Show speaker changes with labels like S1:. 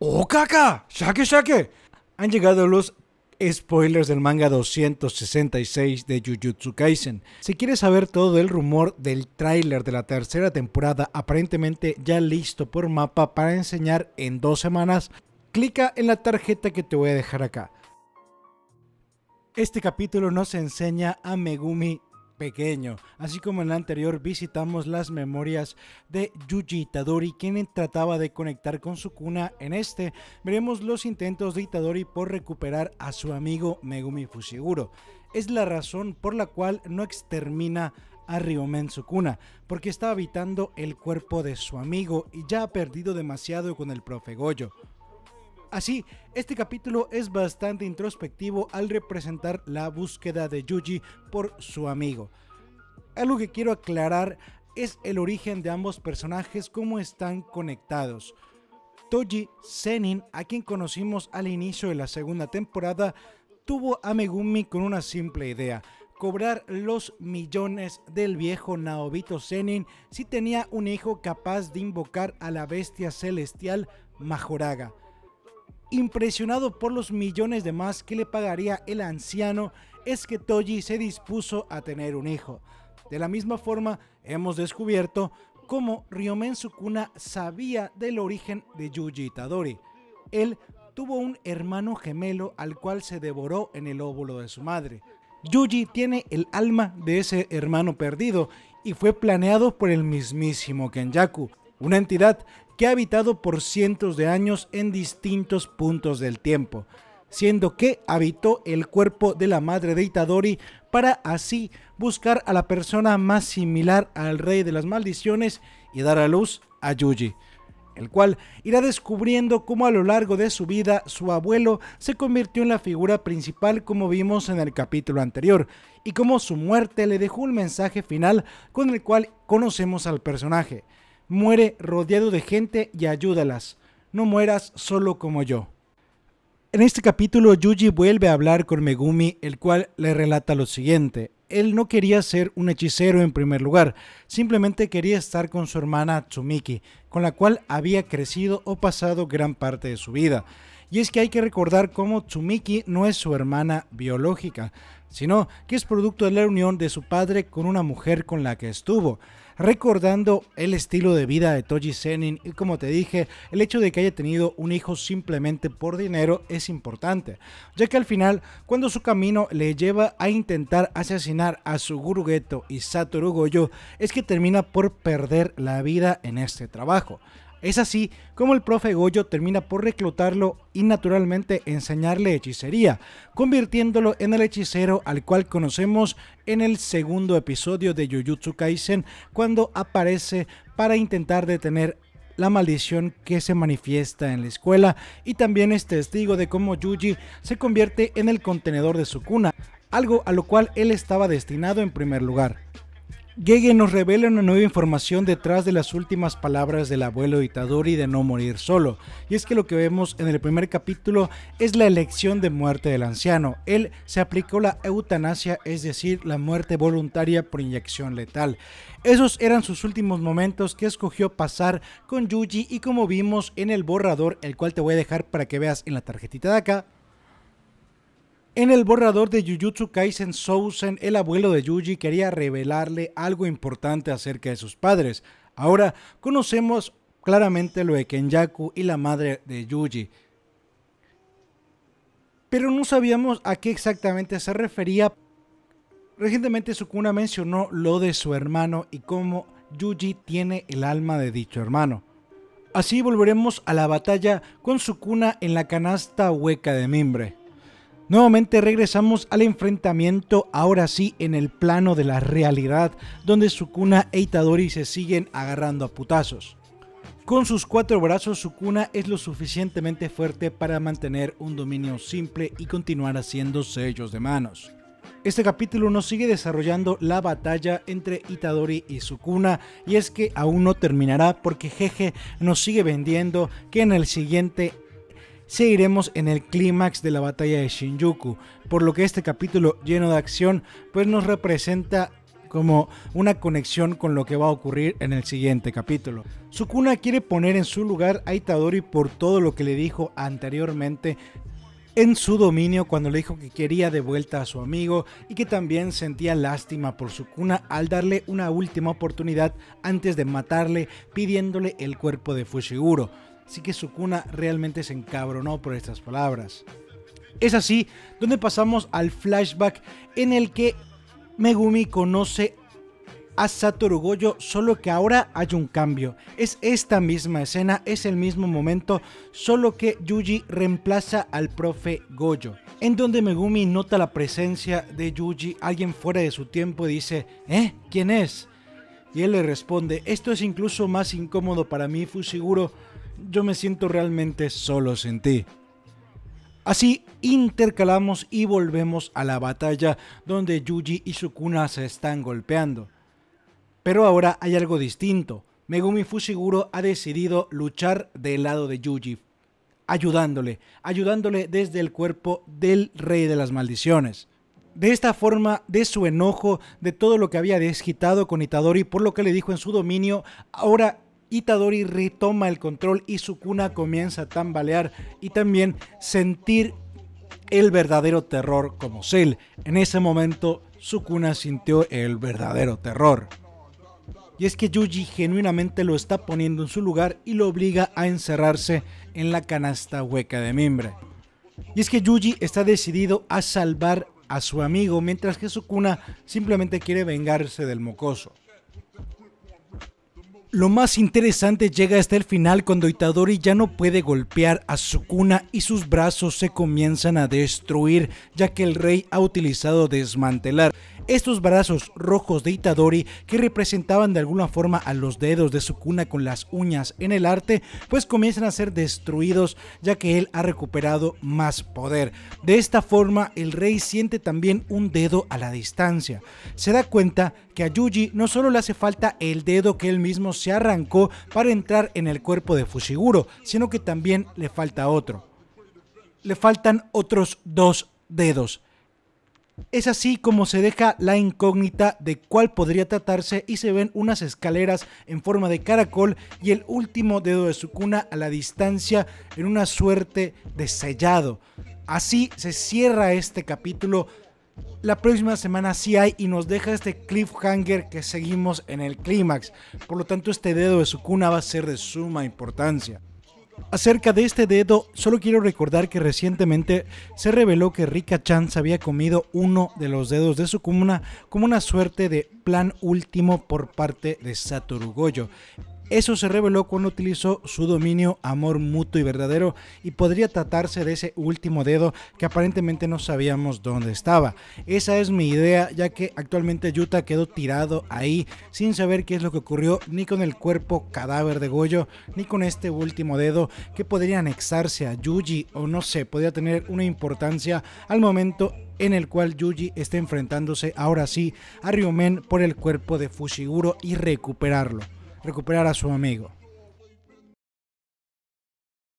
S1: ¡Oh, caca! ¡Shake, shake! Han llegado los spoilers del manga 266 de Jujutsu Kaisen. Si quieres saber todo el rumor del tráiler de la tercera temporada, aparentemente ya listo por mapa para enseñar en dos semanas, clica en la tarjeta que te voy a dejar acá. Este capítulo nos enseña a Megumi pequeño. Así como en la anterior visitamos las memorias de Yuji Itadori, quien trataba de conectar con su cuna, en este veremos los intentos de Itadori por recuperar a su amigo Megumi Fushiguro. Es la razón por la cual no extermina a Ryomen Sukuna, porque está habitando el cuerpo de su amigo y ya ha perdido demasiado con el profe Goyo. Así, este capítulo es bastante introspectivo al representar la búsqueda de Yuji por su amigo. Algo que quiero aclarar es el origen de ambos personajes, cómo están conectados. Toji Senin, a quien conocimos al inicio de la segunda temporada, tuvo a Megumi con una simple idea, cobrar los millones del viejo Naobito Senin si tenía un hijo capaz de invocar a la bestia celestial Majoraga. Impresionado por los millones de más que le pagaría el anciano, es que Toji se dispuso a tener un hijo. De la misma forma, hemos descubierto cómo Ryomen Sukuna sabía del origen de Yuji Itadori. Él tuvo un hermano gemelo al cual se devoró en el óvulo de su madre. Yuji tiene el alma de ese hermano perdido y fue planeado por el mismísimo Kenjaku, una entidad que ha habitado por cientos de años en distintos puntos del tiempo, siendo que habitó el cuerpo de la madre de Itadori para así buscar a la persona más similar al rey de las maldiciones y dar a luz a Yuji el cual irá descubriendo cómo a lo largo de su vida su abuelo se convirtió en la figura principal como vimos en el capítulo anterior, y cómo su muerte le dejó un mensaje final con el cual conocemos al personaje muere rodeado de gente y ayúdalas. No mueras solo como yo. En este capítulo, Yuji vuelve a hablar con Megumi, el cual le relata lo siguiente. Él no quería ser un hechicero en primer lugar, simplemente quería estar con su hermana Tsumiki, con la cual había crecido o pasado gran parte de su vida. Y es que hay que recordar cómo Tsumiki no es su hermana biológica, sino que es producto de la unión de su padre con una mujer con la que estuvo, recordando el estilo de vida de Toji Senin y como te dije, el hecho de que haya tenido un hijo simplemente por dinero es importante, ya que al final, cuando su camino le lleva a intentar asesinar a su Geto y Satoru Gojo, es que termina por perder la vida en este trabajo. Es así como el profe Goyo termina por reclutarlo y naturalmente enseñarle hechicería, convirtiéndolo en el hechicero al cual conocemos en el segundo episodio de Jujutsu Kaisen cuando aparece para intentar detener la maldición que se manifiesta en la escuela y también es testigo de cómo Yuji se convierte en el contenedor de su cuna, algo a lo cual él estaba destinado en primer lugar. Gege nos revela una nueva información detrás de las últimas palabras del abuelo Itadori de no morir solo. Y es que lo que vemos en el primer capítulo es la elección de muerte del anciano. Él se aplicó la eutanasia, es decir, la muerte voluntaria por inyección letal. Esos eran sus últimos momentos que escogió pasar con Yuji y como vimos en el borrador, el cual te voy a dejar para que veas en la tarjetita de acá, en el borrador de Jujutsu Kaisen Sousen, el abuelo de Yuji quería revelarle algo importante acerca de sus padres. Ahora conocemos claramente lo de Kenyaku y la madre de Yuji. Pero no sabíamos a qué exactamente se refería. Recientemente Sukuna mencionó lo de su hermano y cómo Yuji tiene el alma de dicho hermano. Así volveremos a la batalla con Sukuna en la canasta hueca de mimbre. Nuevamente regresamos al enfrentamiento, ahora sí en el plano de la realidad, donde Sukuna e Itadori se siguen agarrando a putazos. Con sus cuatro brazos, Sukuna es lo suficientemente fuerte para mantener un dominio simple y continuar haciendo sellos de manos. Este capítulo nos sigue desarrollando la batalla entre Itadori y Sukuna y es que aún no terminará porque Jeje nos sigue vendiendo que en el siguiente seguiremos en el clímax de la batalla de Shinjuku, por lo que este capítulo lleno de acción pues nos representa como una conexión con lo que va a ocurrir en el siguiente capítulo. Sukuna quiere poner en su lugar a Itadori por todo lo que le dijo anteriormente en su dominio cuando le dijo que quería de vuelta a su amigo y que también sentía lástima por Sukuna al darle una última oportunidad antes de matarle pidiéndole el cuerpo de Fushiguro. Así que Sukuna realmente se encabronó por estas palabras. Es así donde pasamos al flashback en el que Megumi conoce a Satoru Goyo, solo que ahora hay un cambio. Es esta misma escena, es el mismo momento, solo que Yuji reemplaza al profe Goyo. En donde Megumi nota la presencia de Yuji, alguien fuera de su tiempo, y dice, ¿eh? ¿Quién es? Y él le responde, esto es incluso más incómodo para mí, Fushiguro, yo me siento realmente solo sin ti. Así intercalamos y volvemos a la batalla donde Yuji y Sukuna se están golpeando. Pero ahora hay algo distinto. Megumi Fushiguro ha decidido luchar del lado de Yuji, ayudándole, ayudándole desde el cuerpo del rey de las maldiciones. De esta forma, de su enojo, de todo lo que había desquitado con Itadori por lo que le dijo en su dominio, ahora Itadori retoma el control y Sukuna comienza a tambalear y también sentir el verdadero terror como Cell. En ese momento, Sukuna sintió el verdadero terror. Y es que Yuji genuinamente lo está poniendo en su lugar y lo obliga a encerrarse en la canasta hueca de mimbre. Y es que Yuji está decidido a salvar a su amigo mientras que Sukuna simplemente quiere vengarse del mocoso. Lo más interesante llega hasta el final cuando Itadori ya no puede golpear a Sukuna y sus brazos se comienzan a destruir ya que el rey ha utilizado desmantelar. Estos brazos rojos de Itadori, que representaban de alguna forma a los dedos de su cuna con las uñas en el arte, pues comienzan a ser destruidos ya que él ha recuperado más poder. De esta forma, el rey siente también un dedo a la distancia. Se da cuenta que a Yuji no solo le hace falta el dedo que él mismo se arrancó para entrar en el cuerpo de Fushiguro, sino que también le falta otro. Le faltan otros dos dedos. Es así como se deja la incógnita de cuál podría tratarse y se ven unas escaleras en forma de caracol y el último dedo de su cuna a la distancia en una suerte de sellado. Así se cierra este capítulo. La próxima semana sí hay y nos deja este cliffhanger que seguimos en el clímax. Por lo tanto, este dedo de su cuna va a ser de suma importancia. Acerca de este dedo, solo quiero recordar que recientemente se reveló que Rika Chan había comido uno de los dedos de su comuna como una suerte de plan último por parte de Satoru Goyo. Eso se reveló cuando utilizó su dominio amor mutuo y verdadero y podría tratarse de ese último dedo que aparentemente no sabíamos dónde estaba. Esa es mi idea ya que actualmente Yuta quedó tirado ahí sin saber qué es lo que ocurrió ni con el cuerpo cadáver de Goyo ni con este último dedo que podría anexarse a Yuji o no sé, podría tener una importancia al momento en el cual Yuji está enfrentándose ahora sí a Ryumen por el cuerpo de Fushiguro y recuperarlo recuperar a su amigo.